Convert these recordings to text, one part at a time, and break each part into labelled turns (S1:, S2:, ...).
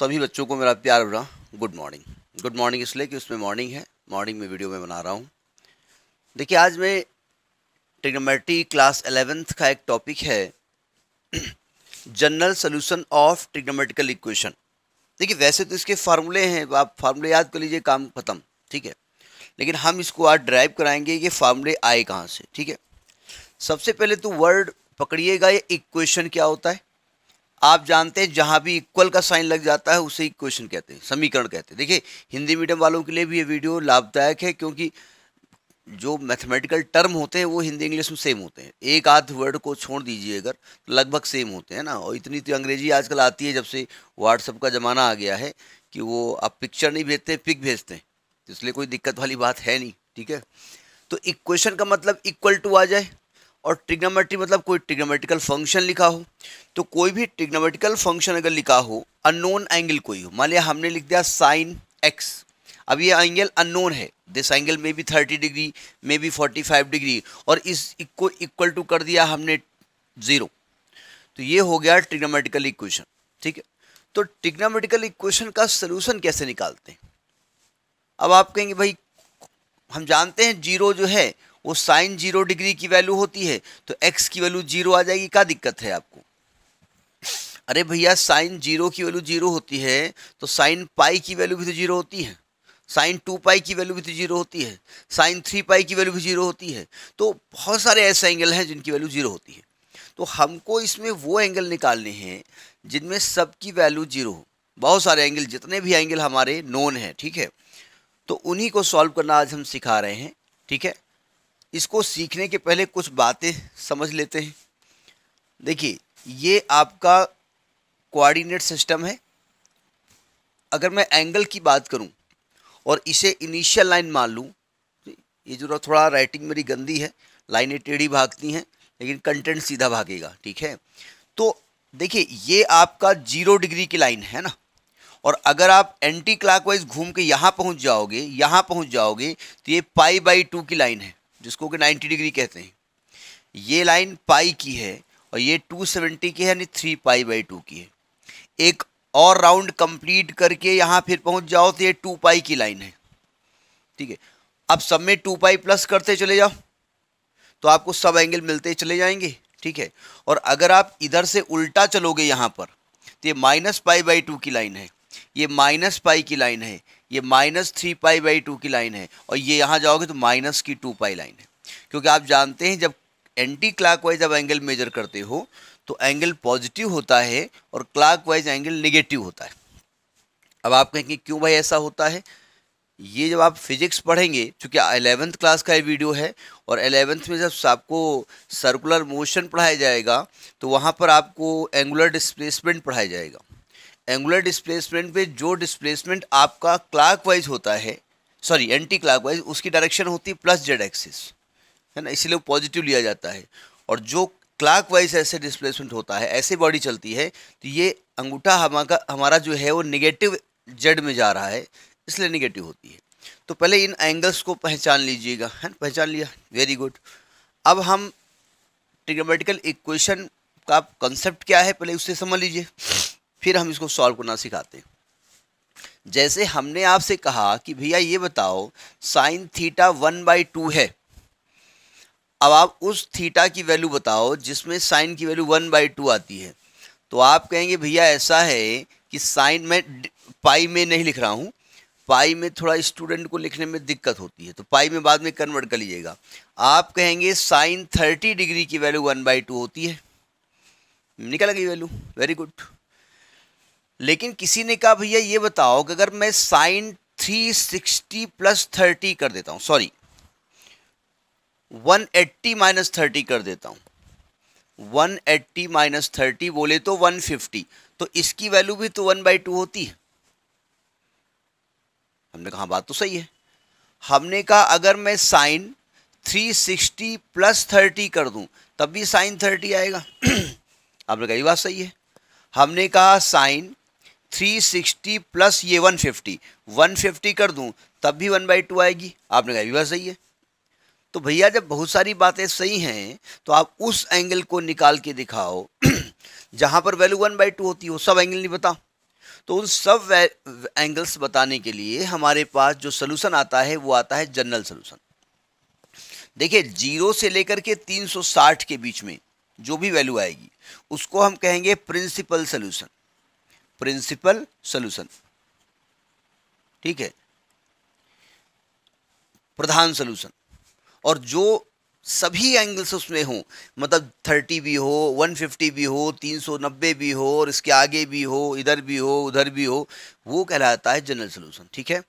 S1: सभी बच्चों को मेरा प्यार भरा गुड मॉर्निंग गुड मॉर्निंग इसलिए कि उसमें मॉर्निंग है मॉर्निंग में वीडियो में बना रहा हूँ देखिए आज मैं ट्रिग्नोमेट्री क्लास एलेवेंथ का एक टॉपिक है general solution of trigonometrical equation देखिए वैसे तो इसके फार्मूले हैं आप फार्मूले याद कर लीजिए काम खत्म ठीक है लेकिन हम इसको आज ड्राइव कराएंगे ये फार्मूले आए कहाँ से ठीक है सबसे पहले तो वर्ड पकड़िएगा ये इक्वेशन क्या होता है आप जानते हैं जहाँ भी इक्वल का साइन लग जाता है उसे इक्वेशन कहते हैं समीकरण कहते हैं देखिए हिंदी मीडियम वालों के लिए भी ये वीडियो लाभदायक है क्योंकि जो मैथमेटिकल टर्म होते हैं वो हिंदी इंग्लिश में सेम होते हैं एक आध वर्ड को छोड़ दीजिए अगर तो लगभग सेम होते हैं ना और इतनी तो अंग्रेजी आजकल आती है जब से व्हाट्सअप का ज़माना आ गया है कि वो आप पिक्चर नहीं भेजते पिक भेजते हैं इसलिए कोई दिक्कत वाली बात है नहीं ठीक है तो इक्वेशन का मतलब इक्वल टू आ जाए और ट्रिग्नोमेट्री मतलब कोई ट्रिग्नोमेट्रिकल फंक्शन लिखा हो तो कोई भी ट्रिग्नोमेट्रिकल फंक्शन अगर लिखा हो अननोन एंगल कोई हो मान लिया हमने लिख दिया साइन एक्स अब ये एंगल अननोन है दिस एंगल में भी थर्टी डिग्री मे भी फोर्टी फाइव डिग्री और इस को इक्वल टू कर दिया हमने ज़ीरो तो ये हो गया ट्रिग्नोमेटिकल इक्वेशन ठीक है तो ट्रिग्नोमेटिकल इक्वेशन का सोल्यूशन कैसे निकालते हैं अब आप कहेंगे भाई हम जानते हैं जीरो जो है वो साइन जीरो डिग्री की वैल्यू होती है तो एक्स की वैल्यू जीरो आ जाएगी क्या दिक्कत है आपको अरे भैया साइन जीरो की वैल्यू जीरो होती है तो साइन पाई की वैल्यू भी तो जीरो होती है साइन टू पाई की वैल्यू भी तो जीरो होती है साइन थ्री पाई की वैल्यू भी जीरो होती है तो बहुत सारे ऐसे एंगल हैं जिनकी वैल्यू जीरो होती है तो हमको इसमें वो एंगल निकालने हैं जिनमें सबकी वैल्यू जीरो हो बहुत सारे एंगल जितने भी एंगल हमारे नोन हैं ठीक है तो उन्हीं को सॉल्व करना आज हम सिखा रहे हैं ठीक है इसको सीखने के पहले कुछ बातें समझ लेते हैं देखिए ये आपका कोऑर्डिनेट सिस्टम है अगर मैं एंगल की बात करूं और इसे इनिशियल लाइन मान लूँ ये जो थोड़ा राइटिंग मेरी गंदी है लाइनें टेढ़ी भागती हैं लेकिन कंटेंट सीधा भागेगा ठीक है तो देखिए ये आपका जीरो डिग्री की लाइन है ना और अगर आप एंटी क्लॉकवाइज घूम के यहाँ पहुँच जाओगे यहाँ पहुँच जाओगे तो ये पाई बाई टू की लाइन है जिसको कि 90 डिग्री कहते हैं ये लाइन पाई की है और ये 270 की है यानी थ्री पाई बाई टू की है एक और राउंड कंप्लीट करके यहाँ फिर पहुँच जाओ तो ये टू पाई की लाइन है ठीक है अब सब में टू पाई प्लस करते चले जाओ तो आपको सब एंगल मिलते चले जाएंगे ठीक है और अगर आप इधर से उल्टा चलोगे यहाँ पर तो ये माइनस पाई बाई टू की लाइन है ये माइनस पाई की लाइन है ये minus three pi by two की लाइन है और ये यहाँ जाओगे तो माइनस की टू पाई लाइन है क्योंकि आप जानते हैं जब एंटी क्लॉकवाइज जब एंगल मेजर करते हो तो एंगल पॉजिटिव होता है और क्लॉकवाइज एंगल निगेटिव होता है अब आप कहेंगे क्यों भाई ऐसा होता है ये जब आप फिजिक्स पढ़ेंगे चूँकि अलेवेंथ क्लास का ये वीडियो है और अलेवेंथ में जब आपको सर्कुलर मोशन पढ़ाया जाएगा तो वहाँ पर आपको एंगुलर डिस्प्लेसमेंट पढ़ाया जाएगा एंगुलर डिस्प्लेसमेंट में जो डिस्प्लेसमेंट आपका वाइज होता है सॉरी एंटी वाइज उसकी डायरेक्शन होती है प्लस जेड एक्सिस है ना इसीलिए वो पॉजिटिव लिया जाता है और जो वाइज ऐसे डिस्प्लेसमेंट होता है ऐसे बॉडी चलती है तो ये अंगूठा हमारा हमारा जो है वो निगेटिव जेड में जा रहा है इसलिए निगेटिव होती है तो पहले इन एंगल्स को पहचान लीजिएगा है ना पहचान लिया वेरी गुड अब हम ट्रिग्नोमेटिकल इक्वेशन का कंसेप्ट क्या है पहले उसे समझ लीजिए फिर हम इसको सॉल्व करना सिखाते हैं जैसे हमने आपसे कहा कि भैया ये बताओ sine theta one by two है अब आप उस थीटा की वैल्यू बताओ जिसमें साइन की वैल्यू वन बाई टू आती है तो आप कहेंगे भैया ऐसा है कि साइन में पाई में नहीं लिख रहा हूँ पाई में थोड़ा स्टूडेंट को लिखने में दिक्कत होती है तो पाई में बाद में कन्वर्ट कर लीजिएगा आप कहेंगे साइन थर्टी डिग्री की वैल्यू वन बाई टू होती है निकल गई वैल्यू वेरी गुड लेकिन किसी ने कहा भैया ये बताओ कि अगर मैं साइन 360 प्लस 30 कर देता हूँ सॉरी 180 माइनस थर्टी कर देता हूँ 180 माइनस थर्टी बोले तो 150 तो इसकी वैल्यू भी तो वन बाई टू होती है हमने कहा हाँ, बात तो सही है हमने कहा अगर मैं साइन 360 प्लस 30 कर दूं तब भी साइन 30 आएगा आपने कही बात सही है हमने कहा साइन 360 प्लस ये 150 150 कर दूं तब भी वन बाई टू आएगी आपने कहा भी बात सही है तो भैया जब बहुत सारी बातें सही हैं तो आप उस एंगल को निकाल के दिखाओ जहां पर वैल्यू वन बाई टू होती हो सब एंगल नहीं बता तो उन सब एंगल्स बताने के लिए हमारे पास जो सोल्यूशन आता है वो आता है जनरल सोल्यूशन देखिए जीरो से लेकर के 360 के बीच में जो भी वैल्यू आएगी उसको हम कहेंगे प्रिंसिपल सोल्यूशन प्रिंसिपल सोल्यूशन ठीक है प्रधान सोल्यूशन और जो सभी एंगल्स उसमें हों मतलब थर्टी भी हो वन फिफ्टी भी हो तीन सौ नब्बे भी हो और इसके आगे भी हो इधर भी हो उधर भी हो वो कहलाता है जनरल सोल्यूशन ठीक है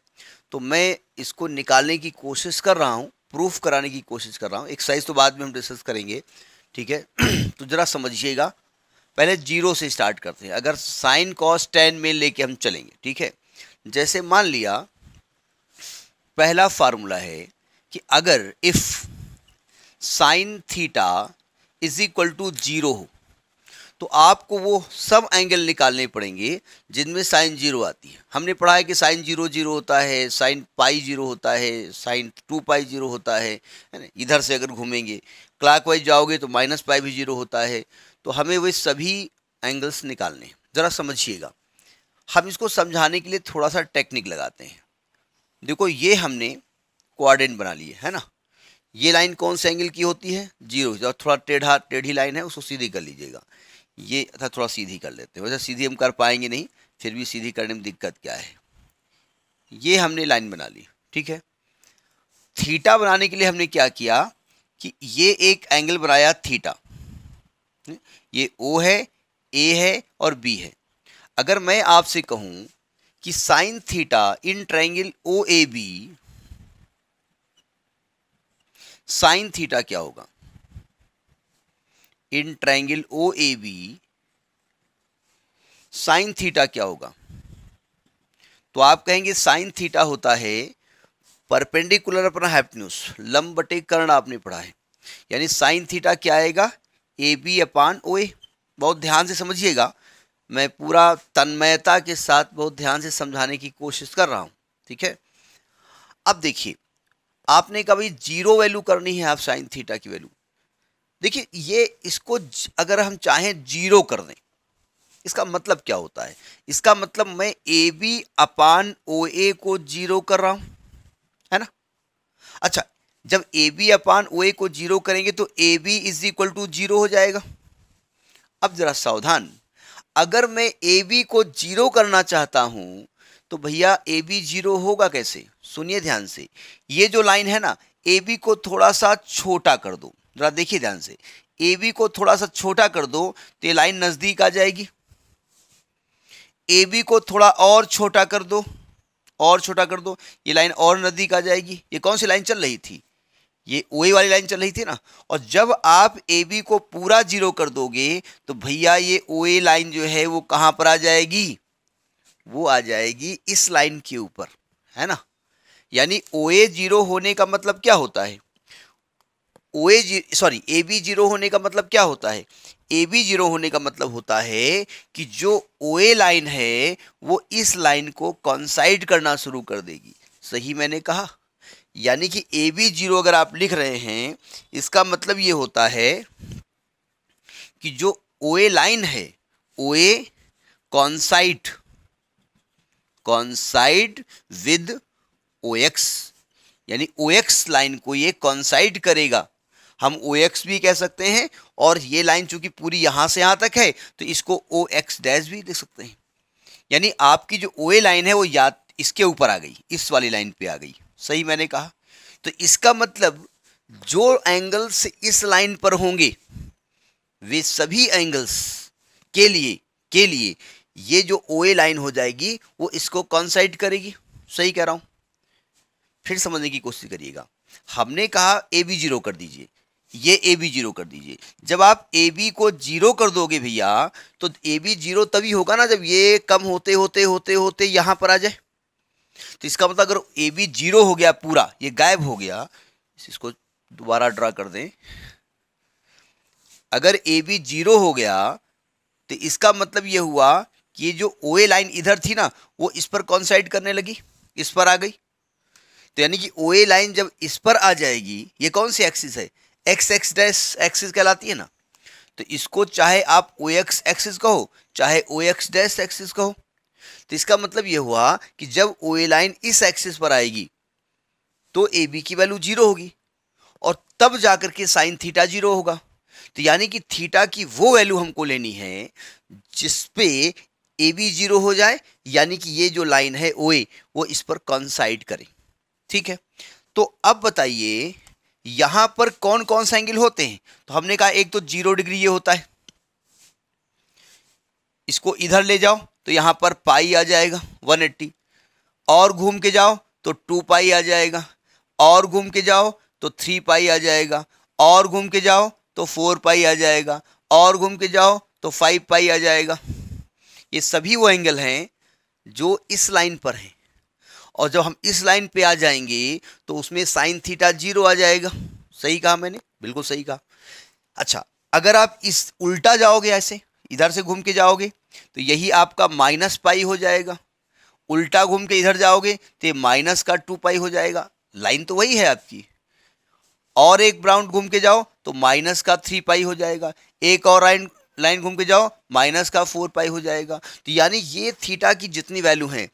S1: तो मैं इसको निकालने की कोशिश कर रहा हूँ प्रूफ कराने की कोशिश कर रहा हूँ एक्सरसाइज तो बाद में हम डिस्कस करेंगे ठीक है तो ज़रा समझिएगा पहले जीरो से स्टार्ट करते हैं अगर साइन कॉस टेन में लेके हम चलेंगे ठीक है जैसे मान लिया पहला फार्मूला है कि अगर if sine theta is equal to zero हो तो आपको वो सब एंगल निकालने पड़ेंगे जिनमें साइन जीरो आती है हमने पढ़ा है कि साइन जीरो जीरो होता है साइन पाई जीरो होता है साइन टू पाई जीरो होता है इधर से अगर घूमेंगे क्लाक वाइज जाओगे तो माइनस पाई भी जीरो होता है तो हमें वे सभी एंगल्स निकालने हैं ज़रा समझिएगा हम इसको समझाने के लिए थोड़ा सा टेक्निक लगाते हैं देखो ये हमने क्वाड्रेंट बना लिए है ना ये लाइन कौन से एंगल की होती है जीरो और थोड़ा टेढ़ा टेढ़ी लाइन है उसको सीधी कर लीजिएगा ये था थोड़ा सीधी कर लेते हैं वैसे सीधी हम कर पाएंगे नहीं फिर भी सीधी करने में दिक्कत क्या है ये हमने लाइन बना ली ठीक है थीटा बनाने के लिए हमने क्या किया कि ये एक एंगल बनाया थीटा ये ओ है ए है और बी है अगर मैं आपसे कहूं कि sine theta in triangle O A B sine theta क्या होगा in triangle O A B sine theta क्या होगा तो आप कहेंगे साइन थीटा होता है परपेंडिकुलर अपना हैप्टन्यूस लंब बटे कर्ण आपने पढ़ा है यानी साइन थीटा क्या आएगा ए बी अपान ओ ए बहुत ध्यान से समझिएगा मैं पूरा तन्मयता के साथ बहुत ध्यान से समझाने की कोशिश कर रहा हूँ ठीक है अब देखिए आपने कभी जीरो वैल्यू करनी है आप साइन थीटा की वैल्यू देखिए ये इसको अगर हम चाहें जीरो कर दें इसका मतलब क्या होता है इसका मतलब मैं ए बी अपान ओ ए को जीरो कर रहा हूँ जब ए बी अपान ओ ए को जीरो करेंगे तो A B is equal to zero हो जाएगा अब जरा सावधान अगर मैं ए बी को जीरो करना चाहता हूं तो भैया ए बी जीरो होगा कैसे सुनिए ध्यान से ये जो लाइन है ना ए बी को थोड़ा सा छोटा कर दो जरा देखिए ध्यान से ए बी को थोड़ा सा छोटा कर दो तो ये लाइन नज़दीक आ जाएगी ए बी को थोड़ा और छोटा कर दो और छोटा कर दो ये लाइन और नज़दीक आ जाएगी ये कौन सी लाइन चल रही थी ये ओ वाली लाइन चल रही थी ना और जब आप ए बी को पूरा जीरो कर दोगे तो भैया ये ओ लाइन जो है वो कहाँ पर आ जाएगी वो आ जाएगी इस लाइन के ऊपर है ना यानी ओ ए जीरो होने का मतलब क्या होता है O A G sorry A B zero होने का मतलब क्या होता है ए बी जीरो होने का मतलब होता है कि जो ओ ए लाइन है वो इस लाइन को कॉन्साइड करना शुरू कर देगी सही मैंने कहा यानी कि ए बी जीरो अगर आप लिख रहे हैं इसका मतलब ये होता है कि जो ओ ए लाइन है O A कॉन्साइड कॉन्साइड with O x यानी ओ एक्स लाइन को ये कॉन्साइड करेगा हम ओ एक्स भी कह सकते हैं और ये लाइन चूंकि पूरी यहां से यहां तक है तो इसको ओ एक्स डैश भी लिख सकते हैं यानी आपकी जो ओ ए लाइन है वो या इसके ऊपर आ गई इस वाली लाइन पे आ गई सही मैंने कहा तो इसका मतलब जो एंगल्स इस लाइन पर होंगे वे सभी एंगल्स के लिए के लिए ये जो ओ ए लाइन हो जाएगी वो इसको कॉन्साइड करेगी सही कह रहा हूँ फिर समझने की कोशिश करिएगा हमने कहा ए बी जीरो कर दीजिए ये ए बी जीरो कर दीजिए जब आप ए बी को जीरो कर दोगे भैया तो ए बी जीरो तभी होगा ना जब ये कम होते होते होते होते यहाँ पर आ जाए तो इसका मतलब अगर ए बी जीरो हो गया पूरा ये गायब हो गया इसको दोबारा ड्रा कर दें अगर ए बी जीरो हो गया तो इसका मतलब ये हुआ कि ये जो ओ ए लाइन इधर थी ना वो इस पर कौन साइड करने लगी इस पर आ गई तो यानी कि ओ ए लाइन जब इस पर आ जाएगी ये कौन सी एक्सिस है एक्स एक्स डैश एक्सिस कहलाती है ना तो इसको चाहे आप ओ एक्स एक्सिस कहो चाहे ओ एक्स डैश एक्सिस कहो तो इसका मतलब यह हुआ कि जब ओ ए लाइन इस एक्सिस पर आएगी तो ए बी की वैल्यू जीरो होगी और तब जाकर के साइन थीटा जीरो होगा तो यानी कि थीटा की वो वैल्यू हमको लेनी है जिसपे ए बी जीरो हो जाए यानी कि ये जो लाइन है ओ ए वो इस पर कॉन्साइड करे ठीक है तो अब बताइए यहां पर कौन कौन से एंगल होते हैं तो हमने कहा एक तो जीरो डिग्री ये होता है इसको इधर ले जाओ तो यहाँ पर पाई आ जाएगा वन एट्टी और घूम के जाओ तो टू पाई आ जाएगा और घूम के जाओ तो थ्री पाई आ जाएगा और घूम के जाओ तो फोर पाई आ जाएगा और घूम के जाओ तो फाइव पाई आ जाएगा ये सभी वो एंगल हैं जो इस लाइन पर हैं और जब हम इस लाइन पे आ जाएंगे तो उसमें साइन थीटा जीरो आ जाएगा सही कहा मैंने बिल्कुल सही कहा अच्छा अगर आप इस उल्टा जाओगे ऐसे इधर से घूम के जाओगे तो यही आपका माइनस पाई हो जाएगा उल्टा घूम के इधर जाओगे तो माइनस का टू पाई हो जाएगा लाइन तो वही है आपकी और एक ब्राउंड घूम के जाओ तो माइनस का थ्री पाई हो जाएगा एक और लाइन लाइन घूम के जाओ माइनस का फोर पाई हो जाएगा तो यानी ये थीटा की जितनी वैल्यू है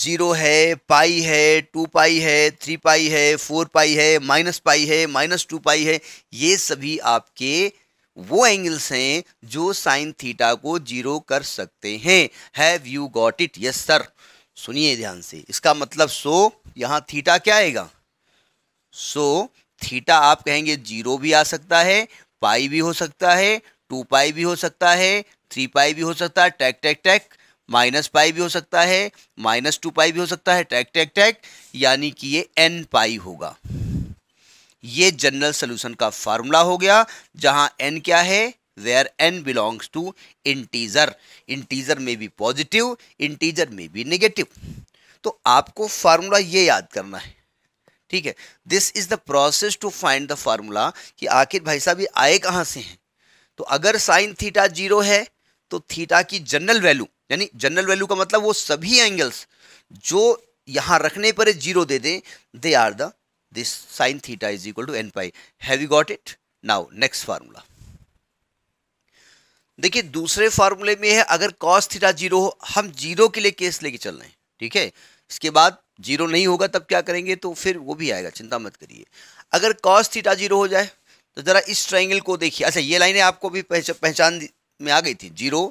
S1: ज़ीरो है पाई है टू पाई है थ्री पाई है फोर पाई है माइनस पाई है माइनस टू पाई है ये सभी आपके वो एंगल्स हैं जो साइन थीटा को जीरो कर सकते हैं have you got it yes sir सुनिए ध्यान से इसका मतलब सो यहाँ थीटा क्या आएगा सो थीटा आप कहेंगे जीरो भी आ सकता है पाई भी हो सकता है टू पाई भी हो सकता है थ्री पाई भी हो सकता है टैक टैक टैक माइनस पाई भी हो सकता है माइनस टू पाई भी हो सकता है टैक टैक टैक यानी कि ये एन पाई होगा ये जनरल सोल्यूशन का फार्मूला हो गया जहां एन क्या है where N belongs to integer integer में भी पॉजिटिव इंटीजर में भी नेगेटिव तो आपको फार्मूला ये याद करना है ठीक है this is the process to find the formula कि आखिर भाई साहब ये आए कहाँ से हैं तो अगर साइन थीटा जीरो है तो थीटा की जनरल वैल्यू यानी जनरल वैल्यू का मतलब वो सभी एंगल्स जो यहाँ रखने पर जीरो दे दें they are the this sin theta is equal to n pi. Have you got it? Now next formula. देखिए दूसरे फार्मूले में है अगर cos थीटा जीरो हो हम जीरो के लिए केस लेके चल रहे हैं ठीक है इसके बाद जीरो नहीं होगा तब क्या करेंगे तो फिर वो भी आएगा चिंता मत करिए अगर cos थीटा जीरो हो जाए तो ज़रा इस ट्राइंगल को देखिए अच्छा ये लाइनें आपको भी पहच, पहचान में आ गई थी zero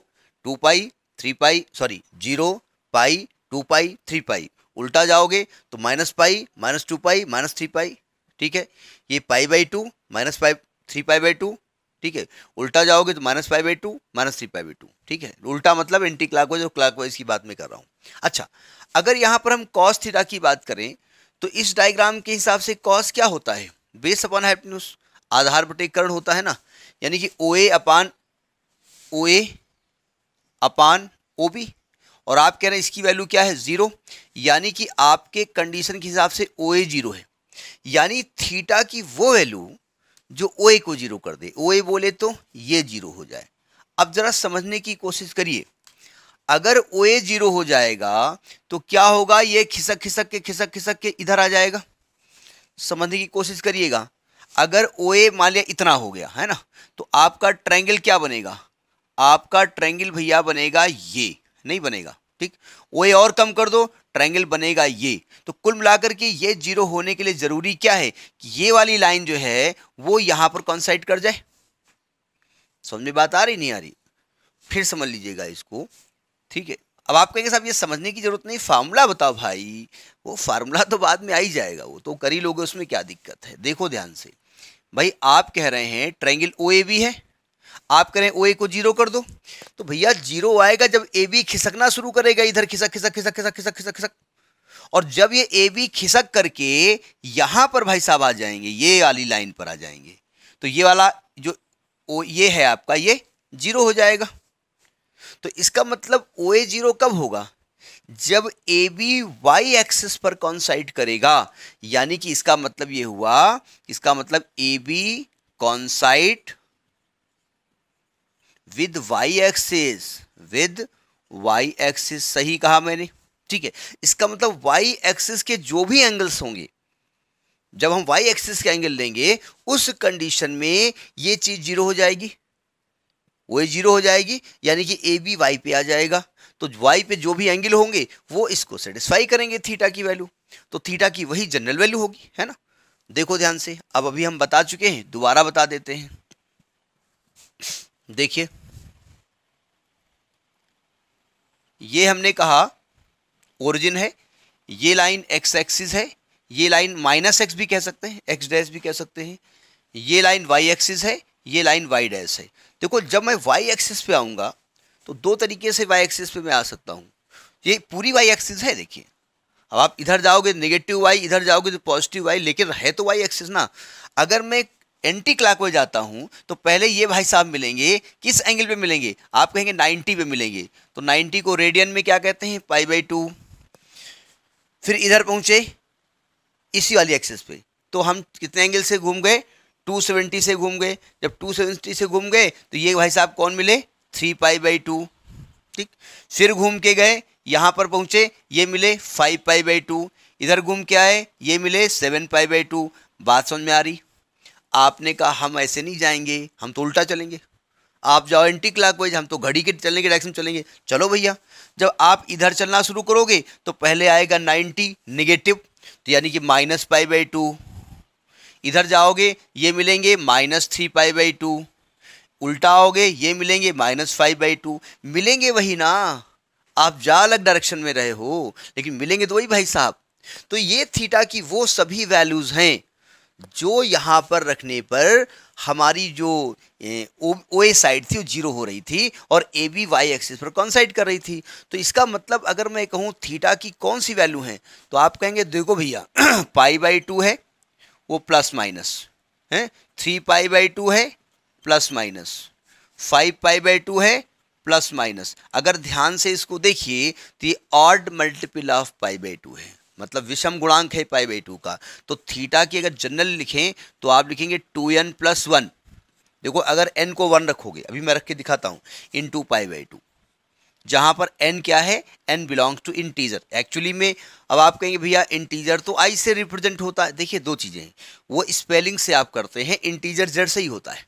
S1: two pi three pi sorry zero pi two pi three pi उल्टा जाओगे तो minus pi minus two pi minus three pi ठीक है ये pi by two minus pi three pi by two ठीक है उल्टा जाओगे तो minus pi by two minus three pi by two ठीक है उल्टा मतलब एंटी क्लाक वाइज और क्लाक वाइज की बात में कर रहा हूँ अच्छा अगर यहाँ पर हम कॉस थीटा की बात करें तो इस डायग्राम के हिसाब से कॉस क्या होता है बेस अपॉन हाइपन्यूस आधार बटे कर्ण होता है ना यानी कि ओ ए अपान ओ ए अपान ओ बी और आप कह रहे हैं इसकी वैल्यू क्या है ज़ीरो यानी कि आपके कंडीशन के हिसाब से ओ ए जीरो है यानी थीटा की वो वैल्यू जो ओ ए को जीरो कर दे ओ ए बोले तो ये जीरो हो जाए अब ज़रा समझने की कोशिश करिए अगर ओ ए जीरो हो जाएगा तो क्या होगा ये खिसक खिसक के खिसक खिसक के इधर आ जाएगा समझने की कोशिश करिएगा अगर ओ ए मान लिया इतना हो गया है ना तो आपका ट्रायंगल क्या बनेगा आपका ट्रायंगल भैया बनेगा ये नहीं बनेगा ठीक ओ ए और कम कर दो ट्रायंगल बनेगा ये तो कुल मिलाकर के ये जीरो होने के लिए जरूरी क्या है कि ये वाली लाइन जो है वो यहां पर कौन साइड कर जाए समझ में बात आ रही नहीं आ रही फिर समझ लीजिएगा इसको ठीक है अब आप कहेंगे साहब ये समझने की जरूरत नहीं फार्मूला बताओ भाई वो फार्मूला तो बाद में आ ही जाएगा वो तो करी लोगे उसमें क्या दिक्कत है देखो ध्यान से भाई आप कह रहे हैं ट्रायंगल ओ ए भी है आप करें ओ ए को जीरो कर दो तो भैया जीरो आएगा जब ए बी खिसकना शुरू करेगा इधर खिसक खिसक खिसक खिसक खिसक खिसक खिसक और जब ये ए बी खिसक करके यहां पर भाई साहब आ जाएंगे ये वाली लाइन पर आ जाएंगे तो ये वाला जो ओ ये है आपका ये जीरो हो जाएगा तो इसका मतलब ओ ए जीरो कब होगा जब ए बी वाई एक्सिस पर कॉन्साइड करेगा यानी कि इसका मतलब ये हुआ इसका मतलब A B coincide with Y axis with Y axis सही कहा मैंने ठीक है इसका मतलब वाई एक्सिस के जो भी एंगल्स होंगे जब हम वाई एक्सिस के एंगल लेंगे उस कंडीशन में ये चीज़ जीरो हो जाएगी वो जीरो हो जाएगी यानी कि ए बी वाई पे आ जाएगा तो वाई पे जो भी एंगल होंगे वो इसको सेटिस्फाई करेंगे थीटा की वैल्यू तो थीटा की वही जनरल वैल्यू होगी है ना देखो ध्यान से अब अभी हम बता चुके हैं दोबारा बता देते हैं देखिए ये हमने कहा ओरिजिन है ये लाइन एक्स एक्सिस है ये लाइन माइनस एक्स भी कह सकते हैं एक्स डैश भी कह सकते हैं ये लाइन वाई एक्सिस है ये लाइन वाई डैश है देखो जब मैं वाई एक्सिस पे आऊँगा तो दो तरीके से वाई एक्सिस पे मैं आ सकता हूँ ये पूरी वाई एक्सिस है देखिए अब आप इधर जाओगे नेगेटिव वाई इधर जाओगे तो पॉजिटिव वाई लेकिन है तो वाई एक्सिस ना अगर मैं एंटी क्लाक में जाता हूँ तो पहले ये भाई साहब मिलेंगे किस एंगल पे मिलेंगे आप कहेंगे 90 पे मिलेंगे तो 90 को रेडियन में क्या कहते हैं पाई बाई टू फिर इधर पहुँचे इसी वाली एक्सेस पे तो हम कितने एंगल से घूम गए 270 से घूम गए जब 270 से घूम गए तो ये भाई साहब कौन मिले थ्री पाई बाई टू ठीक फिर घूम के गए यहाँ पर पहुँचे ये मिले फाइव पाई बाई टू इधर घूम के आए ये मिले सेवन पाई बाई टू बात समझ में आ रही आपने कहा हम ऐसे नहीं जाएंगे हम तो उल्टा चलेंगे आप जाओ एंटी क्लाक वाइज हम तो घड़ी के चलने के डायरेक्शन चलेंगे चलो भैया जब आप इधर चलना शुरू करोगे तो पहले आएगा नाइन्टी निगेटिव तो यानी कि माइनस पाई बाई टू इधर जाओगे ये मिलेंगे minus three pi by two उल्टा आओगे ये मिलेंगे माइनस फाइव बाई टू मिलेंगे वही ना आप जा अलग डायरेक्शन में रहे हो लेकिन मिलेंगे तो वही भाई साहब तो ये थीटा की वो सभी वैल्यूज़ हैं जो यहाँ पर रखने पर हमारी जो ओ ए साइड थी वो जीरो हो रही थी और ए बी वाई एक्सिस पर कौन साइड कर रही थी तो इसका मतलब अगर मैं कहूँ थीटा की कौन सी वैल्यू है तो आप कहेंगे देखो भैया पाई बाई टू है वो प्लस माइनस है थ्री पाई बाई टू है plus minus five pi by two है प्लस माइनस अगर ध्यान से इसको देखिए तो ये odd multiple of pi by two है मतलब विषम गुणांक है पाई बाई टू का तो थीटा की अगर जनरल लिखें तो आप लिखेंगे टू एन प्लस वन देखो अगर एन को वन रखोगे अभी मैं रख के दिखाता हूँ into pi by two जहाँ पर एन क्या है N belongs to integer actually में अब आप कहेंगे भैया इंटीजर तो आई से रिप्रेजेंट होता है देखिए दो चीज़ें हैं वो स्पेलिंग से आप करते हैं इंटीजर जेड से ही होता है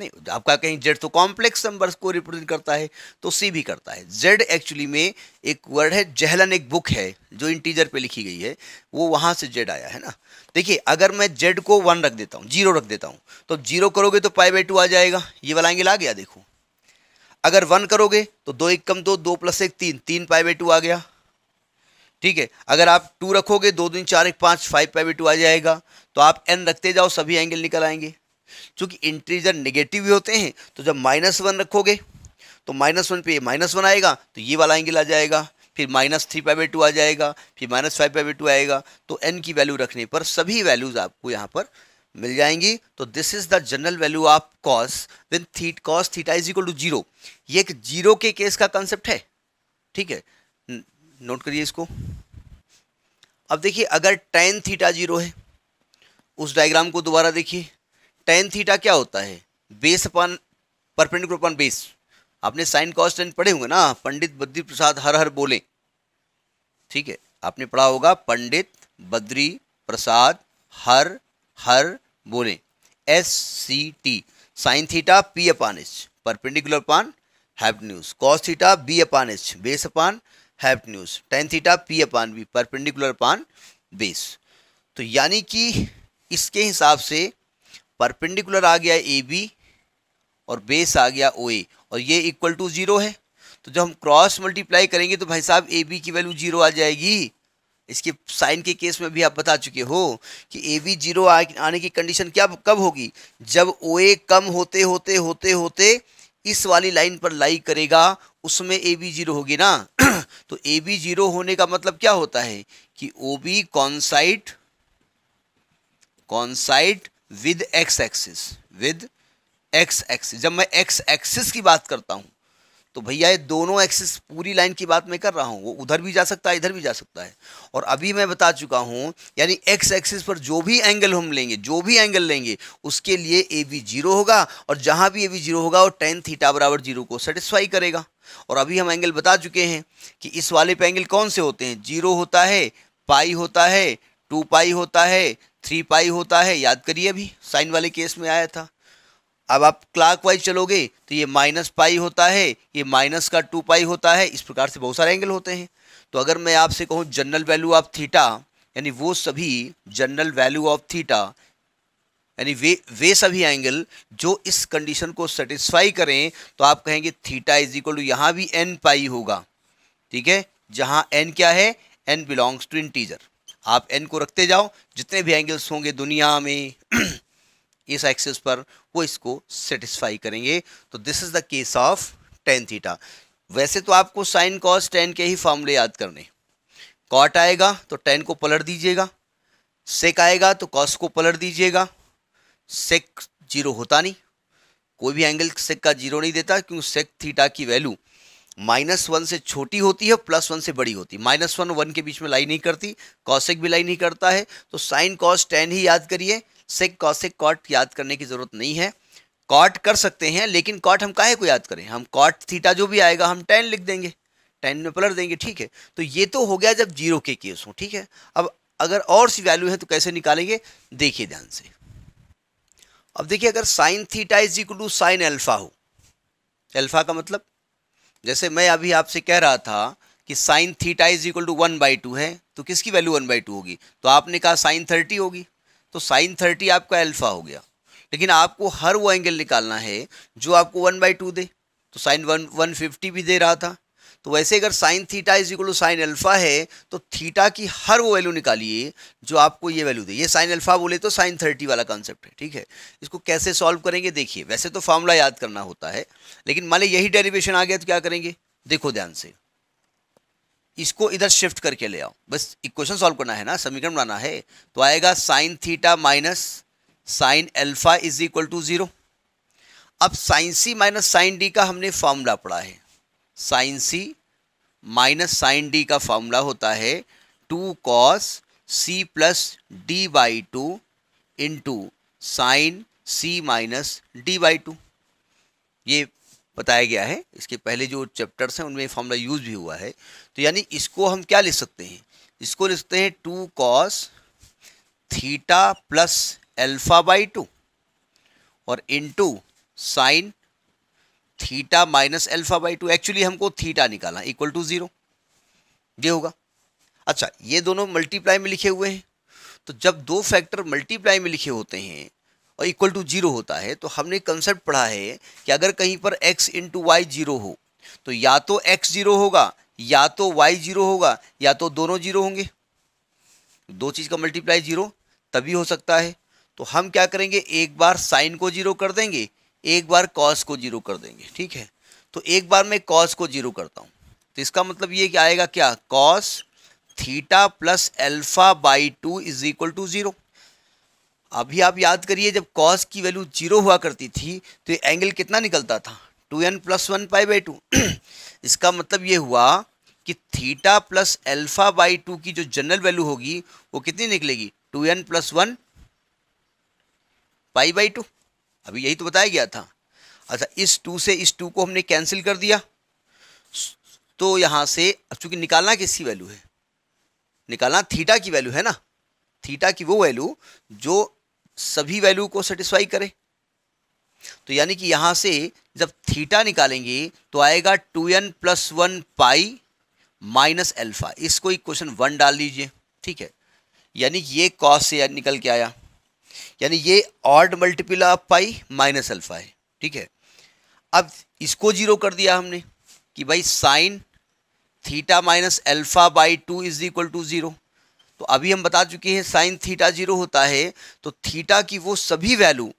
S1: नहीं आपका कहीं जेड तो कॉम्प्लेक्स नंबर्स को रिप्रेजेंट करता है तो सी भी करता है जेड एक्चुअली में एक वर्ड है जहलन एक बुक है जो इंटीजर पे लिखी गई है वो वहाँ से जेड आया है ना देखिए अगर मैं जेड को वन रख देता हूँ जीरो रख देता हूँ तो जीरो करोगे तो पाई बाई टू आ जाएगा ये वाला एंगल आ गया देखो अगर वन करोगे तो दो एक कम दो दो प्लस एक तीन तीन पाई बाई टू आ गया ठीक है अगर आप टू रखोगे दो दिन चार एक पाँच फाइव पाई बाई टू आ जाएगा तो आप एन रखते जाओ सभी एंगल निकल आएंगे क्योंकि इंटीजर नेगेटिव भी होते हैं तो जब माइनस वन रखोगे तो माइनस वन पे माइनस वन आएगा तो ये वाला एंगल आ जाएगा फिर minus three pi by two आ जाएगा फिर minus five pi by two आएगा तो एन की वैल्यू रखने पर सभी वैल्यूज़ आपको यहाँ पर मिल जाएंगी तो this is the general value of cos विन theta cos theta is equal to zero ये एक जीरो के केस का कंसेप्ट है ठीक है नोट करिए इसको अब देखिए अगर टेन थीटा जीरो है उस डायग्राम को दोबारा देखिए टेन थीटा क्या होता है base upon perpendicular upon base आपने साइन कॉस टेन पढ़े होंगे ना पंडित बद्री प्रसाद हर हर बोले ठीक है आपने पढ़ा होगा पंडित बद्री प्रसाद हर हर बोले S C T sine theta P upon H perpendicular upon hypotenuse cos theta B upon H base upon hypotenuse tan theta P upon B perpendicular upon base तो यानी कि इसके हिसाब से परपेंडिकुलर आ गया ए बी और base आ गया ओ ए और ये इक्वल टू ज़ीरो है तो जब हम क्रॉस मल्टीप्लाई करेंगे तो भाई साहब ए बी की वैल्यू जीरो आ जाएगी इसके साइन के केस में भी आप बता चुके हो कि ए बी जीरो आने की कंडीशन क्या कब होगी जब ओ ए कम होते होते होते होते इस वाली लाइन पर लाई करेगा उसमें ए बी जीरो होगी ना तो ए बी जीरो होने का मतलब क्या होता है कि O B coincide coincide with X axis with X axis जब मैं एक्स एक्सिस की बात करता हूँ तो भैया ये दोनों एक्सिस पूरी लाइन की बात मैं कर रहा हूँ वो उधर भी जा सकता है इधर भी जा सकता है और अभी मैं बता चुका हूँ यानी एक्स एक्सिस पर जो भी एंगल हम लेंगे जो भी एंगल लेंगे उसके लिए ए बी जीरो होगा और जहाँ भी ए बी जीरो होगा वो टेन थीटा बराबर जीरो को सेटिस्फाई करेगा और अभी हम एंगल बता चुके हैं कि इस वाले पे एंगल कौन से होते हैं जीरो होता है पाई होता है टू पाई होता है थ्री पाई होता है याद करिए अभी साइन वाले केस में आया था अब आप क्लाक वाइज चलोगे तो ये माइनस पाई होता है ये माइनस का टू पाई होता है इस प्रकार से बहुत सारे एंगल होते हैं तो अगर मैं आपसे कहूँ जनरल वैल्यू ऑफ थीटा यानी वो सभी जनरल वैल्यू ऑफ थीटा यानी वे वे सभी एंगल जो इस कंडीशन को सेटिस्फाई करें तो आप कहेंगे थीटा इज इक्वल टू यहाँ भी एन पाई होगा ठीक है जहाँ एन क्या है एन बिलोंग्स टू इंटीजर आप एन को रखते जाओ जितने भी एंगल्स होंगे दुनिया में इस एक्सिस पर वो इसको सेटिस्फाई करेंगे तो this is the case of tan theta वैसे तो आपको साइन कॉस टेन के ही फॉर्मूले याद करने कॉट आएगा तो टेन को पलट दीजिएगा सेक आएगा तो कॉस को पलट दीजिएगा सेक जीरो होता नहीं कोई भी एंगल सेक का जीरो नहीं देता क्योंकि सेक थीटा की वैल्यू माइनस वन से छोटी होती है प्लस वन से बड़ी होती है माइनस वन वन के बीच में लाई नहीं करती कॉशिक भी लाई नहीं करता है तो साइन कॉस टेन ही याद करिए सेक कॉशिक कॉट याद करने की ज़रूरत नहीं है कॉट कर सकते हैं लेकिन कॉट हम काहे को याद करें हम कॉट थीटा जो भी आएगा हम टेन लिख देंगे टेन में पलट देंगे ठीक है तो ये तो हो गया जब जीरो के केस हो ठीक है अब अगर और सी वैल्यू है तो कैसे निकालेंगे देखिए ध्यान से अब देखिए अगर sine theta is equal to sine alpha हो अल्फा का मतलब जैसे मैं अभी आपसे कह रहा था कि sine theta is equal to one by two है तो किसकी वैल्यू वन बाई टू होगी तो आपने कहा साइन थर्टी होगी तो साइन थर्टी आपका अल्फा हो गया लेकिन आपको हर वो एंगल निकालना है जो आपको वन बाई टू दे तो साइन वन वन फिफ्टी भी दे रहा था तो वैसे अगर sine theta is equal to sine alpha है तो थीटा की हर वो वैल्यू निकालिए जो आपको ये वैल्यू दे ये साइन अल्फा बोले तो साइन थर्टी वाला कॉन्सेप्ट है ठीक है इसको कैसे सॉल्व करेंगे देखिए वैसे तो फॉर्मूला याद करना होता है लेकिन मान लीजिए यही डेरिवेशन आ गया तो क्या करेंगे देखो ध्यान से इसको इधर शिफ्ट करके ले आओ बस इक्वेशन सॉल्व करना है ना समीकरण बनाना है तो आएगा sine theta minus sine alpha is equal to zero अब sine C minus sine D का हमने फॉर्मूला पढ़ा है sine C minus sine D का फॉर्मूला होता है two cos C plus D by two into sine C minus D by two ये बताया गया है इसके पहले जो चैप्टर्स हैं उनमें फॉर्मूला यूज भी हुआ है तो यानी इसको हम क्या लिख सकते हैं इसको लिखते हैं two cos theta plus alpha by two और into sine theta minus alpha by two actually हमको थीटा निकालना इक्वल टू ज़ीरो ये होगा अच्छा ये दोनों मल्टीप्लाई में लिखे हुए हैं तो जब दो फैक्टर मल्टीप्लाई में लिखे होते हैं और इक्वल टू जीरो होता है तो हमने कंसेप्ट पढ़ा है कि अगर कहीं पर एक्स इंटू वाई जीरो हो तो या तो एक्स जीरो होगा या तो वाई जीरो होगा या तो दोनों जीरो होंगे दो चीज़ का मल्टीप्लाई जीरो तभी हो सकता है तो हम क्या करेंगे एक बार साइन को जीरो कर देंगे एक बार कॉस को जीरो कर देंगे ठीक है तो एक बार मैं कॉस को जीरो करता हूँ तो इसका मतलब ये कि आएगा क्या cos theta plus alpha by two is equal to zero अभी आप याद करिए जब कॉस की वैल्यू जीरो हुआ करती थी तो एंगल कितना निकलता था two N plus one pi by two इसका मतलब ये हुआ कि theta plus alpha by two की जो जनरल वैल्यू होगी वो कितनी निकलेगी two N plus one pi by two अभी यही तो बताया गया था अच्छा इस टू से इस टू को हमने कैंसिल कर दिया तो यहाँ से अब चूँकि निकालना किसकी वैल्यू है निकालना थीटा की वैल्यू है ना थीटा की वो वैल्यू जो सभी वैल्यू को सेटिस्फाई करे तो यानी कि यहाँ से जब थीटा निकालेंगे तो आएगा two N plus one pi minus alpha इसको एक क्वेश्चन वन डाल दीजिए ठीक है यानी ये कॉस से निकल के आया यानी ये odd multiple of pi minus alpha है ठीक है अब इसको जीरो कर दिया हमने कि भाई sine theta minus alpha by two is equal to zero तो अभी हम बता चुके हैं साइन थीटा जीरो होता है तो थीटा की वो सभी वैल्यू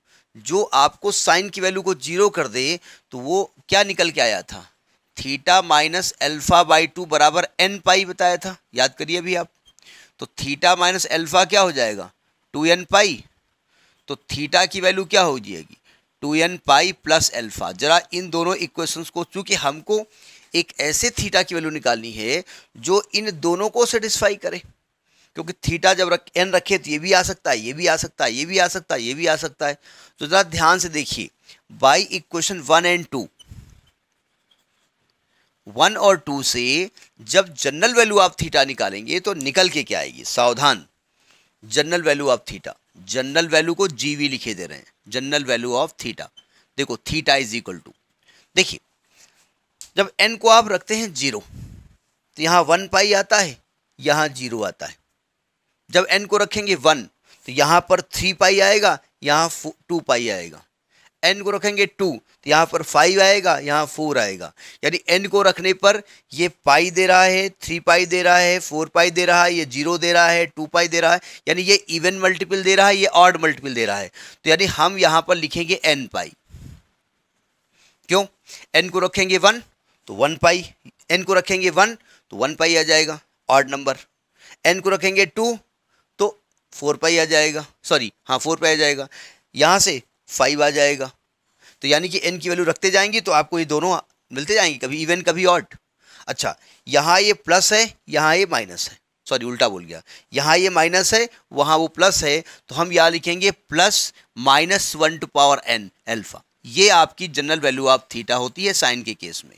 S1: जो आपको साइन की वैल्यू को जीरो कर दे तो वो क्या निकल के आया था theta minus alpha by two बराबर एन पाई बताया था याद करिए अभी आप तो थीटा माइनस एल्फा क्या हो जाएगा टू एन पाई तो थीटा की वैल्यू क्या हो जाएगी two N pi plus alpha ज़रा इन दोनों इक्वेशंस को चूंकि हमको एक ऐसे थीटा की वैल्यू निकालनी है जो इन दोनों को सेटिस्फाई करे क्योंकि थीटा जब रख एन रखे तो ये भी आ सकता है ये भी आ सकता है ये भी आ सकता है ये भी आ सकता है तो ज़रा ध्यान से देखिए by equation one and two one और टू से जब जनरल वैल्यू आप थीटा निकालेंगे तो निकल के क्या आएगी सावधान general value of theta general value को जीवी लिखे दे रहे हैं जनरल वैल्यू ऑफ थीटा देखो थीटा इज इक्वल टू देखिए जब एन को आप रखते हैं जीरो तो यहां वन पाई आता है यहां जीरो आता है जब एन को रखेंगे वन तो यहां पर थ्री पाई आएगा यहां टू पाई आएगा एन को रखेंगे टू तो यहाँ पर फाइव आएगा यहाँ फोर आएगा यानी एन को रखने पर ये पाई दे रहा है थ्री पाई दे रहा है फोर पाई दे रहा है ये जीरो दे रहा है टू पाई दे रहा है यानी ये इवन मल्टीपल दे रहा है ये ऑड मल्टीपल दे रहा है तो यानी हम यहाँ पर लिखेंगे एन पाई क्यों एन को रखेंगे वन तो वन पाई एन को रखेंगे वन तो वन पाई आ जाएगा ऑड नंबर एन को रखेंगे टू तो फोर पाई आ जाएगा सॉरी हाँ फोर पाई आ जाएगा यहाँ से फाइव आ जाएगा तो यानी कि एन की वैल्यू रखते जाएंगे तो आपको ये दोनों मिलते जाएंगे कभी इवन कभी ऑट अच्छा यहाँ ये प्लस है यहाँ ये माइनस है सॉरी उल्टा बोल गया यहाँ ये माइनस है वहाँ वो प्लस है तो हम यहाँ लिखेंगे plus minus one to power N alpha ये आपकी जनरल वैल्यू ऑफ थीटा होती है साइन के केस में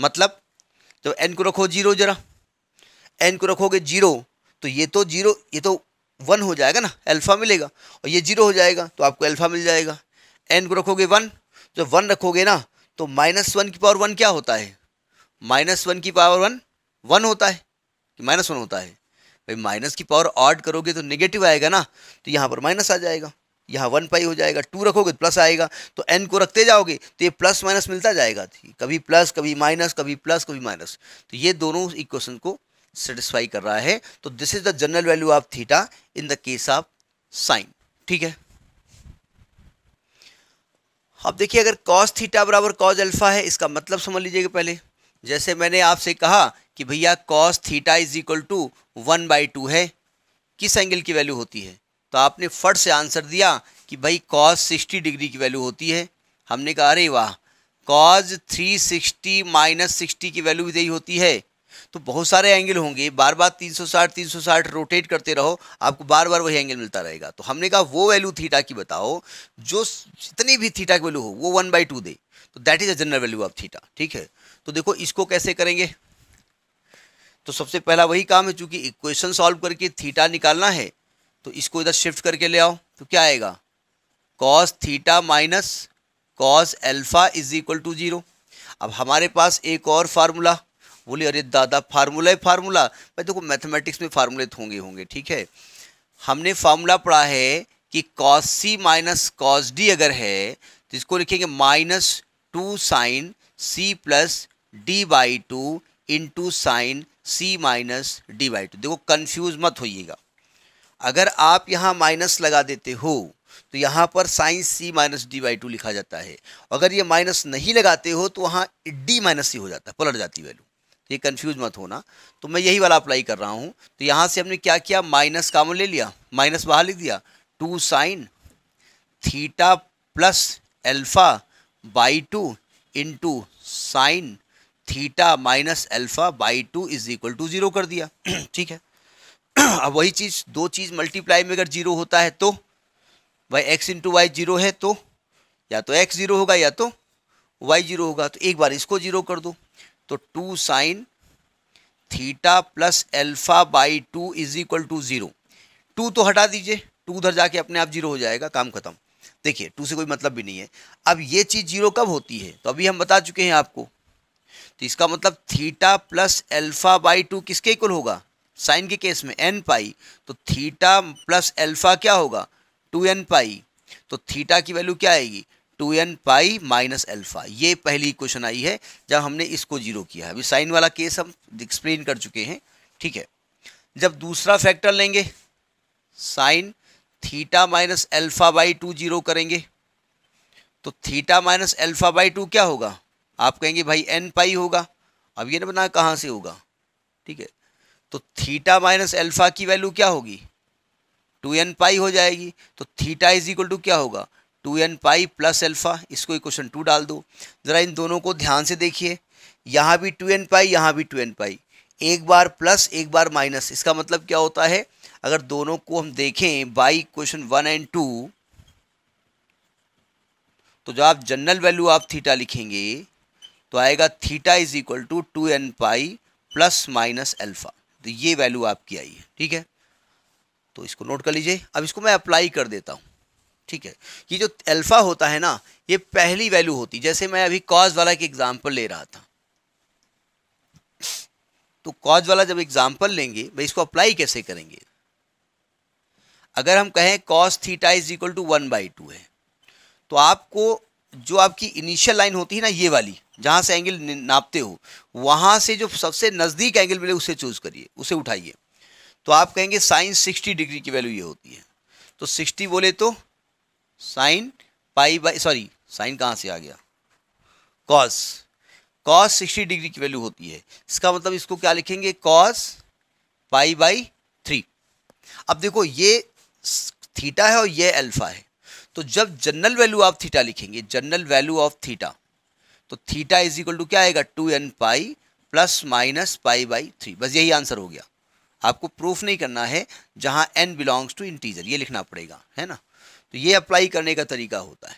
S1: मतलब तो एन को रखो जीरो जरा एन को रखोगे जीरो तो ये तो जीरो ये तो वन हो जाएगा ना अल्फ़ा मिलेगा और ये जीरो हो जाएगा तो आपको अल्फ़ा मिल जाएगा एन को रखोगे वन जब वन रखोगे ना तो माइनस वन की पावर वन क्या होता है माइनस वन की पावर वन वन होता है कि माइनस वन होता है भाई माइनस की पावर ऑड करोगे तो नेगेटिव आएगा ना तो यहाँ पर माइनस आ जाएगा यहाँ वन पाई हो जाएगा टू रखोगे तो प्लस आएगा तो एन को रखते जाओगे तो ये प्लस माइनस मिलता जाएगा कभी प्लस कभी माइनस कभी प्लस कभी माइनस तो ये दोनों इक्वेशन को सेटिस्फाई कर रहा है तो this is the general value of theta in the case of sine ठीक है अब देखिए अगर कॉस थीटा बराबर कॉज अल्फा है इसका मतलब समझ लीजिएगा पहले जैसे मैंने आपसे कहा कि भैया cos theta is equal to one by two है किस एंगल की वैल्यू होती है तो आपने फट से आंसर दिया कि भाई कॉस सिक्सटी डिग्री की वैल्यू होती है हमने कहा अरे वाह cos three sixty minus sixty की वैल्यू भी तो यही होती है तो बहुत सारे एंगल होंगे बार बार 360 360 रोटेट करते रहो आपको बार बार वही एंगल मिलता रहेगा तो हमने कहा वो वैल्यू थीटा की बताओ जो जितनी भी थीटा की वैल्यू हो वो वन बाई टू दे तो that is a general value of theta ठीक है तो देखो इसको कैसे करेंगे तो सबसे पहला वही काम है चूंकि इक्वेशन सॉल्व करके थीटा निकालना है तो इसको इधर शिफ्ट करके ले आओ तो क्या आएगा cos theta minus cos alpha is equal to zero अब हमारे पास एक और फार्मूला बोले अरे दादा फार्मूला है फार्मूला भाई देखो तो मैथमेटिक्स में फार्मूले तो होंगे होंगे ठीक है हमने फार्मूला पढ़ा है कि cos C minus cos D अगर है तो इसको लिखेंगे minus two sine C plus D by two into sine C minus D by two देखो कन्फ्यूज मत होइएगा अगर आप यहाँ माइनस लगा देते हो तो यहाँ पर sine C minus D by two लिखा जाता है अगर ये माइनस नहीं लगाते हो तो वहाँ डी माइनस सी हो जाता है पलट जाती वैल्यू ये कन्फ्यूज मत होना तो मैं यही वाला अप्लाई कर रहा हूँ तो यहाँ से हमने क्या किया माइनस कामन ले लिया माइनस बाहर लिख दिया two sine theta plus alpha by two into sine theta minus alpha by two is equal to zero कर दिया ठीक है अब वही चीज़ दो चीज़ मल्टीप्लाई में अगर जीरो होता है तो भाई एक्स इंटू वाई जीरो है तो या तो एक्स ज़ीरो होगा या तो वाई ज़ीरो होगा तो एक बार इसको ज़ीरो कर दो तो two sine theta plus alpha by two is equal to zero two तो हटा दीजिए टू उधर जाके अपने आप जीरो हो जाएगा काम खत्म देखिए टू से कोई मतलब भी नहीं है अब ये चीज़ जीरो कब होती है तो अभी हम बता चुके हैं आपको तो इसका मतलब theta plus alpha by two किसके इक्वल होगा साइन के केस में एन पाई तो थीटा प्लस एल्फा क्या होगा टू एन पाई तो थीटा की वैल्यू क्या आएगी two N pi minus alpha ये पहली क्वेश्चन आई है जब हमने इसको जीरो किया है अभी साइन वाला केस हम एक्सप्लेन कर चुके हैं ठीक है जब दूसरा फैक्टर लेंगे sine theta minus alpha by two zero करेंगे तो theta minus alpha by two क्या होगा आप कहेंगे भाई एन पाई होगा अब ये ना बना कहाँ से होगा ठीक है तो थीटा माइनस एल्फा की वैल्यू क्या होगी टू एन पाई हो जाएगी तो थीटा इज इक्वल टू क्या होगा two N pi plus alpha इसको इक्वेशन टू डाल दो ज़रा इन दोनों को ध्यान से देखिए यहाँ भी टू एन पाई यहाँ भी टू एन पाई एक बार प्लस एक बार माइनस इसका मतलब क्या होता है अगर दोनों को हम देखें by question one and two तो जब आप जनरल वैल्यू आप थीटा लिखेंगे तो आएगा theta is equal to two N pi plus minus alpha तो ये वैल्यू आपकी आई है ठीक है तो इसको नोट कर लीजिए अब इसको मैं अप्लाई कर देता हूँ ठीक है ये जो अल्फ़ा होता है ना ये पहली वैल्यू होती जैसे मैं अभी कॉज वाला की एग्जाम्पल ले रहा था तो कॉज वाला जब एग्जाम्पल लेंगे भाई इसको अप्लाई कैसे करेंगे अगर हम कहें cos theta is equal to one by two है तो आपको जो आपकी इनिशियल लाइन होती है ना ये वाली जहां से एंगल नापते हो वहां से जो सबसे नज़दीक एंगल मिले उसे चूज़ करिए उसे उठाइए तो आप कहेंगे साइंस सिक्सटी डिग्री की वैल्यू ये होती है तो सिक्सटी बोले तो sine pi by sorry sine कहाँ से आ गया कॉस कॉस सिक्सटी डिग्री की वैल्यू होती है इसका मतलब इसको क्या लिखेंगे कॉस पाई बाई थ्री अब देखो ये थीटा है और ये अल्फा है तो जब जनरल वैल्यू ऑफ थीटा लिखेंगे जनरल वैल्यू ऑफ थीटा तो थीटा इज इक्वल टू क्या आएगा two N pi plus minus pi by three बस यही आंसर हो गया आपको प्रूफ नहीं करना है जहां एन बिलोंग्स टू इंटीजर ये लिखना पड़ेगा है ना तो ये अप्लाई करने का तरीका होता है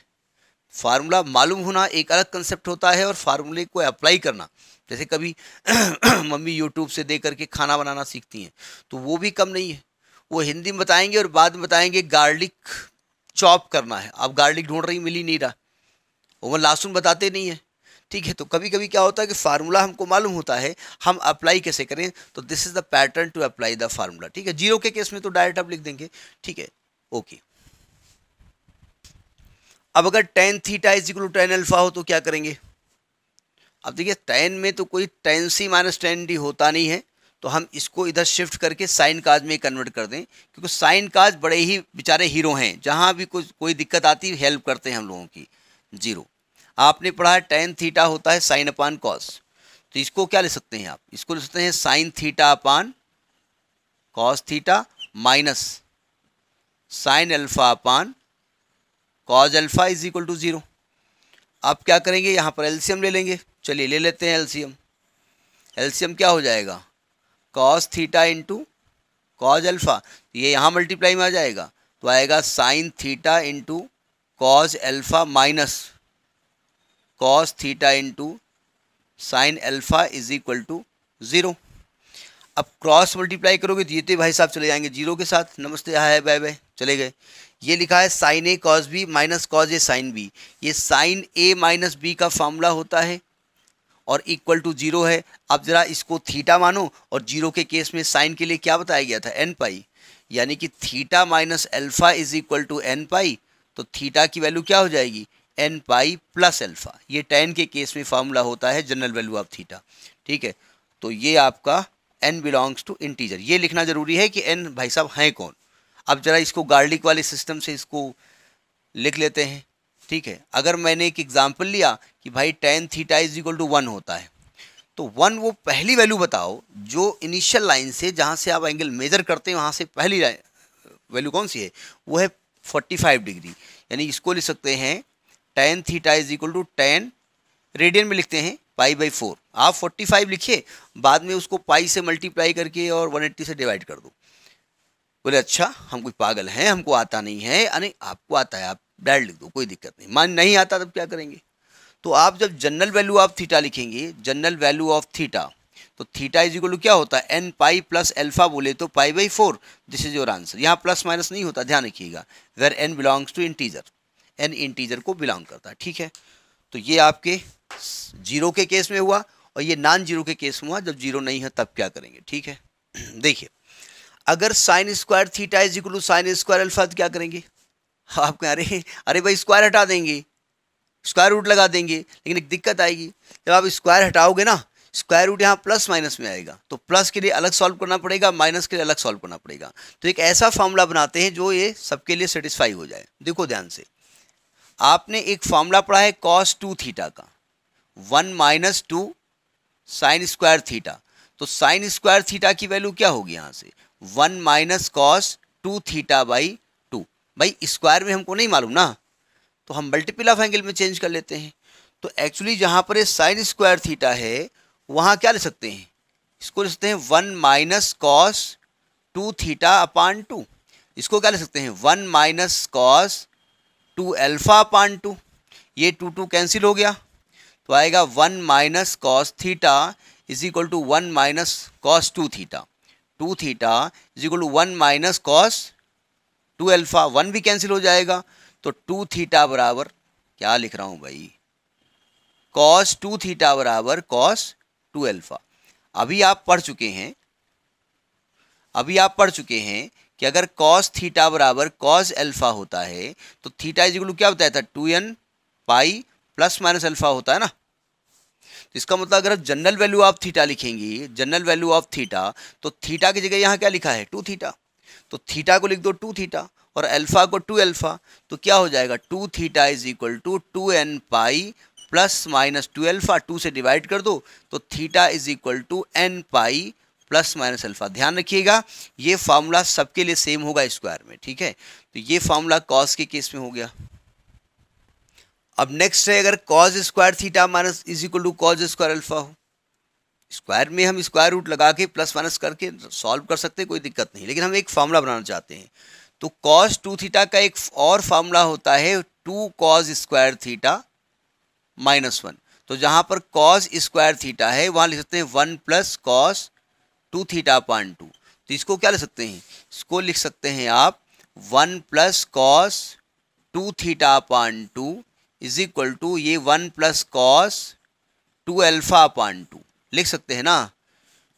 S1: फार्मूला मालूम होना एक अलग कंसेप्ट होता है और फार्मूले को अप्लाई करना जैसे कभी मम्मी यूट्यूब से दे करके खाना बनाना सीखती हैं तो वो भी कम नहीं है वो हिंदी में बताएंगे और बाद में बताएंगे गार्लिक चॉप करना है आप गार्लिक ढूंढ रही मिल ही नहीं रहा और वह लहसुन बताते नहीं है ठीक है तो कभी कभी क्या होता है कि फार्मूला हमको मालूम होता है हम अप्लाई कैसे करें तो this is the pattern to apply the formula ठीक है जीरो के केस में तो डायरेक्ट आप लिख देंगे ठीक है ओके अब अगर tan theta is equal tan alpha हो तो क्या करेंगे अब देखिए टेन में तो कोई tan C minus tan D होता नहीं है तो हम इसको इधर शिफ्ट करके साइन काज में कन्वर्ट कर दें क्योंकि साइन काज बड़े ही बेचारे हीरो हैं जहाँ भी कुछ कोई दिक्कत आती है हेल्प करते हैं हम लोगों की जीरो आपने पढ़ा है टेन थीटा होता है साइन अपान कॉस तो इसको क्या ले सकते हैं आप इसको ले सकते हैं sine theta upon cos theta minus sine alpha upon cos alpha is equal to zero आप क्या करेंगे यहाँ पर एल्सीयम ले लेंगे चलिए ले लेते हैं एल्सियम एल्शियम क्या हो जाएगा cos theta into cos alpha ये यहाँ मल्टीप्लाई में आ जाएगा तो आएगा sine theta into cos alpha minus cos theta into sine alpha is equal to zero अब क्रॉस मल्टीप्लाई करोगे तो ये तो भाई साहब चले जाएंगे जीरो के साथ नमस्ते हाय बाय बाय चले गए ये लिखा है sine A cos B minus cos A sine B ये साइन ए माइनस बी का फार्मूला होता है और इक्वल टू जीरो है अब ज़रा इसको थीटा मानो और जीरो के केस में साइन के लिए क्या बताया गया था एन पाई यानी कि theta minus alpha is equal to N pi तो थीटा की वैल्यू क्या हो जाएगी एन पाई प्लस एल्फ़ा ये टेन के केस में फार्मूला होता है जनरल वैल्यू ऑफ थीटा ठीक है तो ये आपका एन बिलोंग्स टू इंटीजर ये लिखना ज़रूरी है कि एन भाई साहब हैं कौन अब ज़रा इसको गार्लिक वाले सिस्टम से इसको लिख लेते हैं ठीक है अगर मैंने एक एग्जाम्पल लिया कि भाई tan theta is equal to one होता है तो वन वो पहली वैल्यू बताओ जो इनिशियल लाइन से जहाँ से आप एंगल मेजर करते हैं वहाँ से पहली वैल्यू कौन सी है वो है फोर्टी फाइव डिग्री यानी इसको लिख सकते हैं tan theta is equal to tan radian में लिखते हैं पाई बाई फोर आप फोर्टी फाइव लिखिए बाद में उसको पाई से मल्टीप्लाई करके और वन एट्टी से डिवाइड कर दो बोले अच्छा हम कोई पागल हैं हमको आता नहीं है यानी आपको आता है आप ब्रैड लिख दो कोई दिक्कत नहीं मान नहीं आता तब क्या करेंगे तो आप जब जनरल वैल्यू ऑफ थीटा लिखेंगे जनरल वैल्यू ऑफ थीटा तो थीटा इज इक्वल टू क्या होता है एन पाई प्लस एल्फा बोले तो pi by four this is your answer यहाँ प्लस माइनस नहीं होता ध्यान रखिएगा where N belongs to integer N integer को बिलोंग करता है ठीक है तो ये आपके जीरो के केस में हुआ और ये नॉन जीरो के केस में हुआ जब जीरो नहीं है तब क्या करेंगे ठीक है देखिए अगर sine square theta is equal to sine square alpha तो क्या करेंगे आप कह रहे अरे भाई स्क्वायर हटा देंगे स्क्वायर रूट लगा देंगे लेकिन एक दिक्कत आएगी जब आप स्क्वायर हटाओगे ना स्क्वायर रूट यहाँ प्लस माइनस में आएगा तो प्लस के लिए अलग सॉल्व करना पड़ेगा माइनस के लिए अलग सॉल्व करना पड़ेगा तो एक ऐसा फार्मूला बनाते हैं जो ये सबके लिए सेटिस्फाई हो जाए देखो ध्यान से आपने एक फार्मूला पढ़ा है कॉस टू थीटा का one minus two sine square theta तो साइन स्क्वायर थीटा की वैल्यू क्या होगी यहाँ से one minus cos two theta by two भाई स्क्वायर में हमको नहीं मालूम ना तो हम मल्टीपल ऑफ एंगल में चेंज कर लेते हैं तो एक्चुअली जहाँ पर साइन स्क्वायर थीटा है वहाँ क्या ले सकते हैं इसको ले सकते हैं one minus cos two theta upon two इसको क्या ले सकते हैं one minus cos two alpha upon two ये टू टू कैंसिल हो गया तो आएगा one minus cos theta is equal to one minus cos two theta two theta is equal to one minus cos two alpha one भी cancel हो जाएगा तो to theta बराबर क्या लिख रहा हूँ भाई कॉस टू थीटा बराबर कॉस टू अल्फा अभी आप पढ़ चुके हैं अभी आप पढ़ चुके हैं कि अगर कॉस थीटा बराबर कॉस अल्फा होता है तो थीटा इजिकल क्या बताया था तो two N pi plus minus alpha होता है ना इसका मतलब अगर जनरल वैल्यू ऑफ थीटा लिखेंगी जनरल वैल्यू ऑफ थीटा तो थीटा की जगह यहाँ क्या लिखा है टू थीटा तो थीटा को लिख दो टू थीटा और अल्फा को टू अल्फा तो क्या हो जाएगा two theta is equal to two N pi plus minus two alpha two से डिवाइड कर दो तो theta is equal to N pi plus minus alpha ध्यान रखिएगा ये फार्मूला सबके लिए सेम होगा स्क्वायर में ठीक है तो ये फार्मूला कॉस के केस में हो गया अब नेक्स्ट है अगर cos square theta minus is equal to cos square alpha हो स्क्वायर में हम स्क्वायर रूट लगा के प्लस माइनस करके सॉल्व कर सकते हैं कोई दिक्कत नहीं लेकिन हम एक फार्मूला बनाना चाहते हैं तो कॉज टू थीटा का एक और फार्मूला होता है two cos square theta minus one तो जहाँ पर कॉज स्क्वायर थीटा है वहाँ लिख सकते हैं one plus cos two theta point two तो इसको क्या लिख सकते हैं इसको लिख सकते हैं आप one plus cos two theta point two is equal to ये one plus cos two alpha upon two लिख सकते हैं ना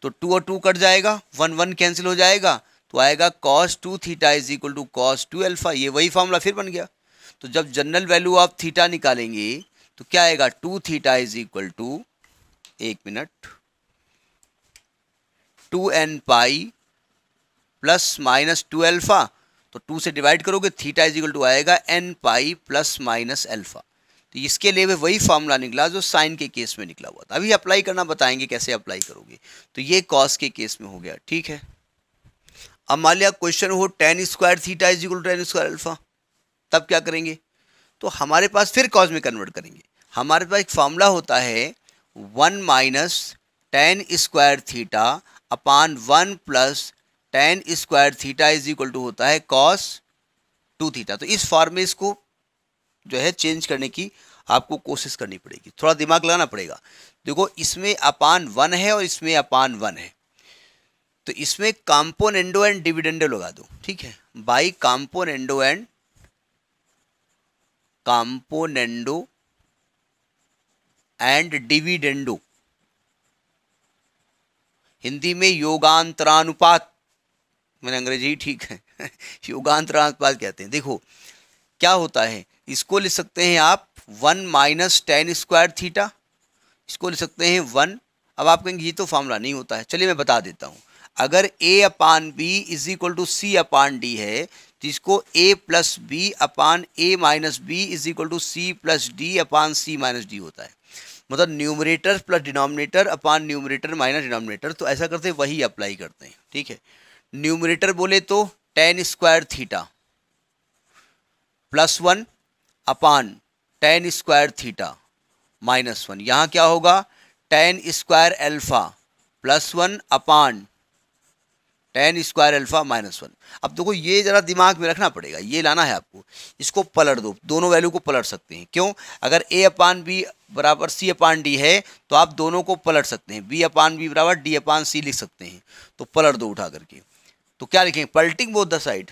S1: तो टू और टू कट जाएगा वन वन कैंसिल हो जाएगा तो आएगा cos two theta is equal to cos two alpha ये वही फॉर्मूला फिर बन गया तो जब जनरल वैल्यू आप थीटा निकालेंगे तो क्या आएगा two theta is equal to एक minute two N pi plus minus two alpha तो टू से डिवाइड करोगे थीटा इज इक्वल टू आएगा n pi plus minus alpha तो इसके लिए वही फार्मूला निकला जो साइन के केस में निकला हुआ था अभी अप्लाई करना बताएंगे कैसे अप्लाई करोगे तो ये कॉस के केस में हो गया ठीक है अब मान लिया क्वेश्चन हो ten square theta is equal ten square alpha तब क्या करेंगे तो हमारे पास फिर कॉज में कन्वर्ट करेंगे हमारे पास एक फार्मूला होता है one minus tan square theta upon one plus tan square theta is equal to होता है कॉस टू थीटा तो इस फॉर्म में इसको जो है चेंज करने की आपको कोशिश करनी पड़ेगी थोड़ा दिमाग लगाना पड़ेगा देखो इसमें अपान वन है और इसमें अपान वन है तो इसमें काम्पोनेंडो एंड डिविडेंडो लगा दो ठीक है by componendo and componendo and dividendo Hindi में योगांतरानुपात मैंने अंग्रेजी ठीक है योगांतरानुपात कहते हैं देखो क्या होता है इसको लिख सकते हैं आप one minus tan square theta इसको लिख सकते हैं वन अब आप कहेंगे ये तो फार्मूला नहीं होता है चलिए मैं बता देता हूँ अगर A upon B is equal to C upon D है तो इसको A plus B upon A minus B is equal to C plus D upon C minus D होता है मतलब numerator plus denominator upon numerator minus denominator तो ऐसा करते वही अप्लाई करते हैं ठीक है न्यूमरेटर बोले तो tan square theta plus one upon tan square theta minus one यहाँ क्या होगा tan square alpha plus one upon tan square alpha minus one अब देखो ये ज़रा दिमाग में रखना पड़ेगा ये लाना है आपको इसको पलट दो दोनों वैल्यू को पलट सकते हैं क्यों अगर ए अपान बी बराबर सी अपान डी है तो आप दोनों को पलट सकते हैं बी अपान बी बराबर डी अपान सी लिख सकते हैं तो पलट दो उठा करके तो क्या लिखेंगे पलटिंग बोथ द साइड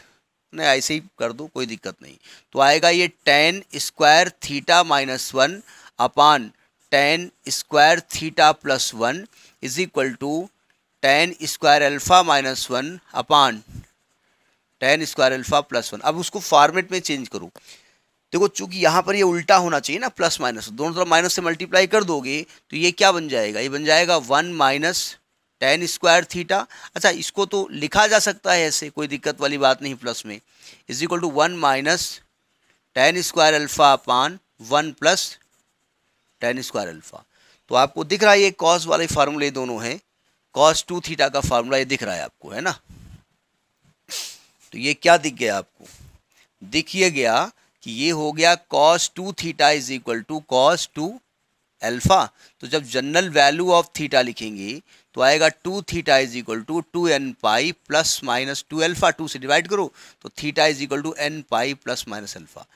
S1: नहीं ऐसे ही कर दूँ कोई दिक्कत नहीं तो आएगा ये tan square theta minus one upon tan square theta plus one is equal to tan square alpha minus one upon tan square alpha plus one अब उसको फॉर्मेट में चेंज करूँ देखो चूंकि यहाँ पर ये उल्टा होना चाहिए ना प्लस माइनस दोनों तरफ माइनस से मल्टीप्लाई कर दोगे तो ये क्या बन जाएगा ये बन जाएगा one minus tan square theta अच्छा इसको तो लिखा जा सकता है ऐसे कोई दिक्कत वाली बात नहीं प्लस में is equal to one minus tan square alpha upon one plus tan square alpha तो आपको दिख रहा है ये कॉस वाले फार्मूले दोनों हैं कॉस टू थीटा का फार्मूला ये दिख रहा है आपको है ना तो ये क्या दिख गया आपको दिखिए गया कि ये हो गया cos two theta is equal to cos two alpha तो जब जनरल वैल्यू ऑफ थीटा लिखेंगे तो आएगा two theta is equal to two N pi plus minus two alpha two से डिवाइड करो तो theta is equal to N pi plus minus alpha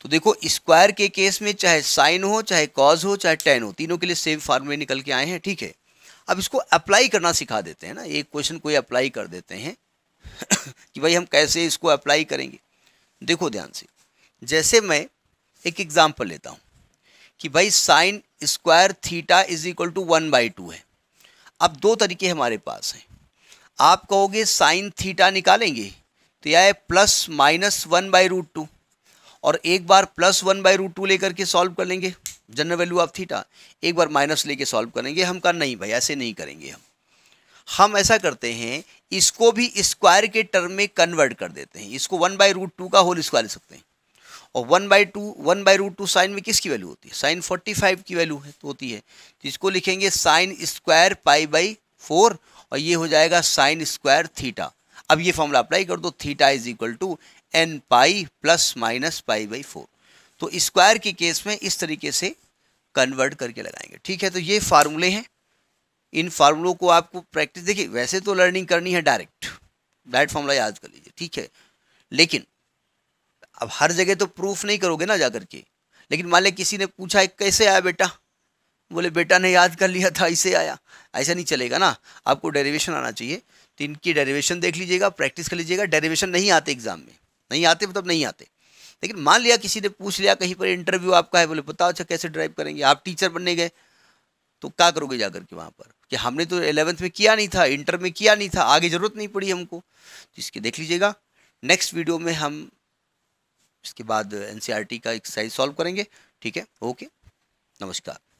S1: तो देखो स्क्वायर के केस में चाहे साइन हो चाहे कॉज हो चाहे टेन हो तीनों के लिए सेम फार्मूले निकल के आए हैं ठीक है अब इसको अप्लाई करना सिखा देते हैं ना एक क्वेश्चन कोई अप्लाई कर देते हैं कि भाई हम कैसे इसको अप्लाई करेंगे देखो ध्यान से जैसे मैं एक एग्जाम्पल लेता हूँ कि भाई sine square theta is equal to one by two है अब दो तरीके हमारे पास हैं आप कहोगे साइन थीटा निकालेंगे तो यह है plus minus one by root two और एक बार plus one by root two लेकर के सॉल्व कर लेंगे जनरल वैल्यू ऑफ थीटा एक बार माइनस लेके सॉल्व करेंगे हम कहा नहीं भाई ऐसे नहीं करेंगे हम हम ऐसा करते हैं इसको भी स्क्वायर के टर्म में कन्वर्ट कर देते हैं इसको वन बाई रूट टू का होल स्क्वायर ले सकते हैं और one by two one by root two sine में किसकी वैल्यू होती है साइन फोर्टी फाइव की वैल्यू है तो होती है तो इसको लिखेंगे sine square pi by four और ये हो जाएगा साइन स्क्वायर थीटा अब ये फॉर्मूला अप्लाई कर दो theta is equal to N pi plus minus pi by four तो स्क्वायर के केस में इस तरीके से कन्वर्ट करके लगाएंगे ठीक है तो ये फार्मूले हैं इन फार्मूलों को आपको प्रैक्टिस देखिए वैसे तो लर्निंग करनी है डायरेक्ट डायरेक्ट फार्मूला याद कर लीजिए ठीक है लेकिन अब हर जगह तो प्रूफ नहीं करोगे ना जा के लेकिन मान लिया किसी ने पूछा कैसे आया बेटा बोले बेटा ने याद कर लिया था ऐसे आया ऐसा नहीं चलेगा ना आपको डेरिवेशन आना चाहिए तो इनकी डेरिवेशन देख लीजिएगा प्रैक्टिस कर लीजिएगा डेरिवेशन नहीं आते एग्जाम में नहीं आते मतलब नहीं आते लेकिन मान लिया किसी ने पूछ लिया कहीं पर इंटरव्यू आपका है बोले बताओ अच्छा कैसे ड्राइव करेंगे आप टीचर बनने गए तो क्या करोगे जाकर के वहाँ पर कि हमने तो एलेवंथ में किया नहीं था इंटर में किया नहीं था आगे ज़रूरत नहीं पड़ी हमको तो इसके देख लीजिएगा नेक्स्ट वीडियो में हम इसके बाद एन e का एक्सरसाइज सॉल्व करेंगे ठीक है ओके नमस्कार